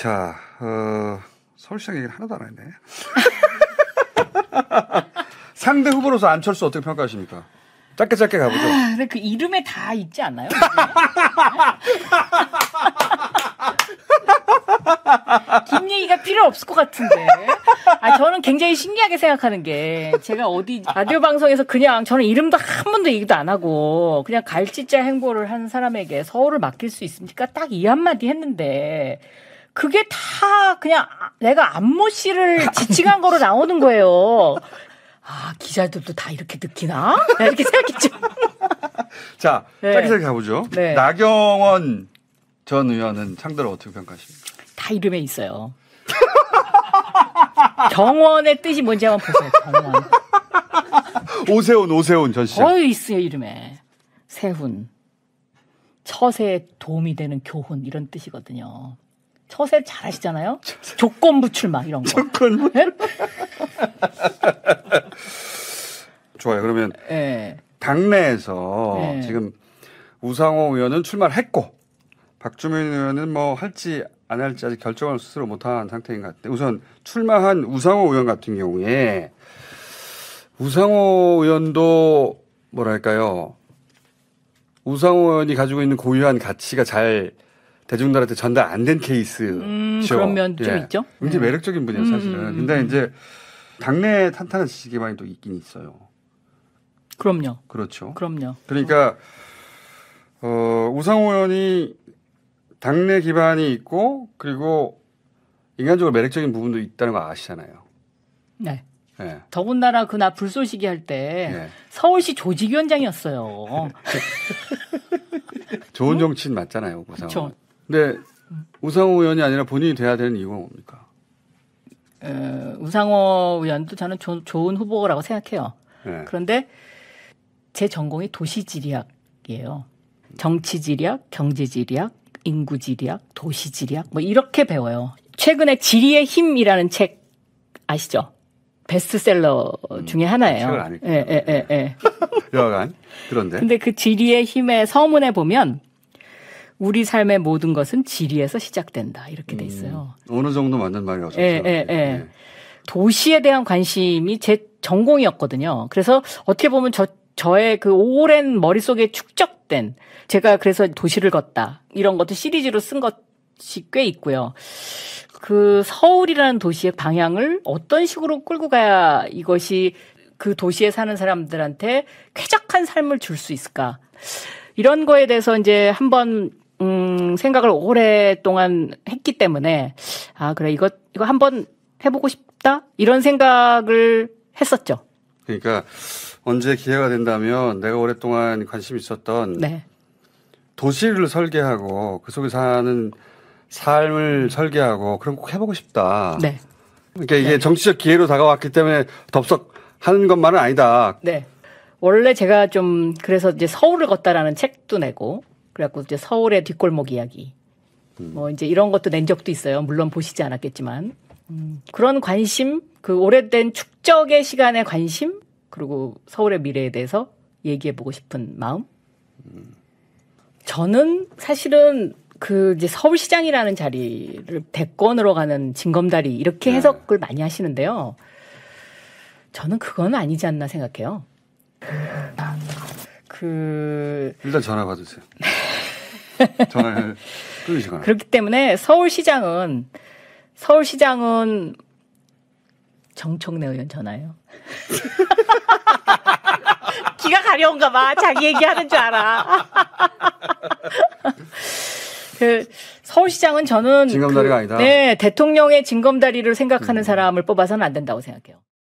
자, 어, 서울시장 얘기는 하나도 안 했네. 상대 후보로서 안철수 어떻게 평가하십니까? 짧게 짧게 가보죠. 아, 근데 그 이름에 다 있지 않나요? 뒷 얘기가 필요 없을 것 같은데. 아, 저는 굉장히 신기하게 생각하는 게, 제가 어디 라디오 방송에서 그냥 저는 이름도 한 번도 얘기도 안 하고, 그냥 갈치자 행보를 한 사람에게 서울을 맡길 수 있습니까? 딱 이 한마디 했는데, 그게 다 그냥 내가 안모 씨를 지칭한 거로 나오는 거예요. 아, 기자들도 다 이렇게 느끼나? 이렇게 생각했죠. 자, 네. 짧게 짧게 가보죠. 네. 나경원 전 의원은 창대로 어떻게 평가하십니까? 다 이름에 있어요. 경원의 뜻이 뭔지 한번 보세요. 경원. 오세훈, 오세훈 전 씨. 장 거의 있어요, 이름에. 세훈. 처세에 도움이 되는 교훈, 이런 뜻이거든요. 처세 잘하시잖아요. 조건부 출마 이런 거. 조건부. 네? 좋아요. 그러면 네. 당내에서 네. 지금 우상호 의원은 출마를 했고 박주민 의원은 뭐 할지 안 할지 아직 결정을 스스로 못한 상태인 것 같아요. 우선 출마한 우상호 의원 같은 경우에 우상호 의원도 뭐랄까요. 우상호 의원이 가지고 있는 고유한 가치가 잘 대중들한테 전달 안 된 케이스죠. 음, 그런 면좀 예. 있죠. 굉장히 네. 매력적인 분이에요, 사실은. 음, 음, 근데 음. 이제 당내 탄탄한 지식 기반이 또 있긴 있어요. 그럼요. 그렇죠. 그럼요. 그러니까 어, 우상호 의원이 당내 기반이 있고 그리고 인간적으로 매력적인 부분도 있다는 거 아시잖아요. 네. 네. 더군다나 그날 불쏘시기 할때 네. 예. 서울시 조직위원장이었어요. 좋은 정치인 맞잖아요. 그렇죠. 근데 우상호 의원이 아니라 본인이 돼야 되는 이유가 뭡니까? 어, 우상호 의원도 저는 조, 좋은 후보라고 생각해요. 네. 그런데 제 전공이 도시지리학이에요. 정치지리학, 경제지리학, 인구지리학, 도시지리학 뭐 이렇게 배워요. 최근에 지리의 힘이라는 책 아시죠? 베스트셀러 음, 중에 하나예요. 책을 안 읽고. 예, 예, 예. 예. 여간 그런데. 근데 그 지리의 힘의 서문에 보면 우리 삶의 모든 것은 지리에서 시작된다 이렇게 돼 음. 있어요. 음, 어느 정도 맞는 말이라고 예, 예, 예, 예. 도시에 대한 관심이 제 전공이었거든요. 그래서 어떻게 보면 저 저의 그 오랜 머릿속에 축적된 제가 그래서 도시를 걷다 이런 것도 시리즈로 쓴 것이 꽤 있고요. 그 서울이라는 도시의 방향을 어떤 식으로 끌고 가야 이것이 그 도시에 사는 사람들한테 쾌적한 삶을 줄 수 있을까? 이런 거에 대해서 이제 한번 음, 생각을 오랫동안 했기 때문에 아 그래 이거 이거 한번 해보고 싶다 이런 생각을 했었죠. 그러니까 언제 기회가 된다면 내가 오랫동안 관심 있었던 네. 도시를 설계하고 그 속에 사는 삶을 설계하고 그런 거 꼭 해보고 싶다. 네. 그러니까 이게 네. 정치적 기회로 다가왔기 때문에 덥석 하는 것만은 아니다. 네. 원래 제가 좀 그래서 이제 서울을 걷다라는 책도 내고 그래갖고 이제 서울의 뒷골목 이야기. 음. 뭐 이제 이런 것도 낸 적도 있어요. 물론 보시지 않았겠지만. 음, 그런 관심, 그 오래된 축적의 시간의 관심, 그리고 서울의 미래에 대해서 얘기해보고 싶은 마음. 저는 사실은 그 이제 서울시장이라는 자리를 대권으로 가는 징검다리 이렇게 네. 해석을 많이 하시는데요. 저는 그건 아니지 않나 생각해요. 음. 그 일단 전화 받으세요. 전화를 끊으시거나. 그렇기 때문에 서울시장은 서울시장은 정청래 의원 전화요. 기가 가려운가 봐. 자기 얘기하는 줄 알아. 그 서울시장은 저는 징검다리가 그, 아니다. 네, 대통령의 징검다리를 생각하는 음. 사람을 뽑아서는 안 된다고 생각해요.